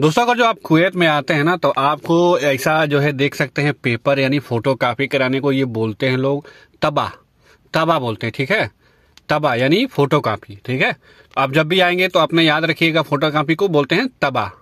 दोस्तों अगर जो आप कुवैत में आते हैं ना तो आपको ऐसा जो है देख सकते हैं पेपर यानी फोटो कापी कराने को ये बोलते हैं लोग तबा तबा बोलते हैं ठीक है तबा यानी फोटो कापी ठीक है आप जब भी आएंगे तो आपने याद रखिएगा फोटो कापी को बोलते हैं तबा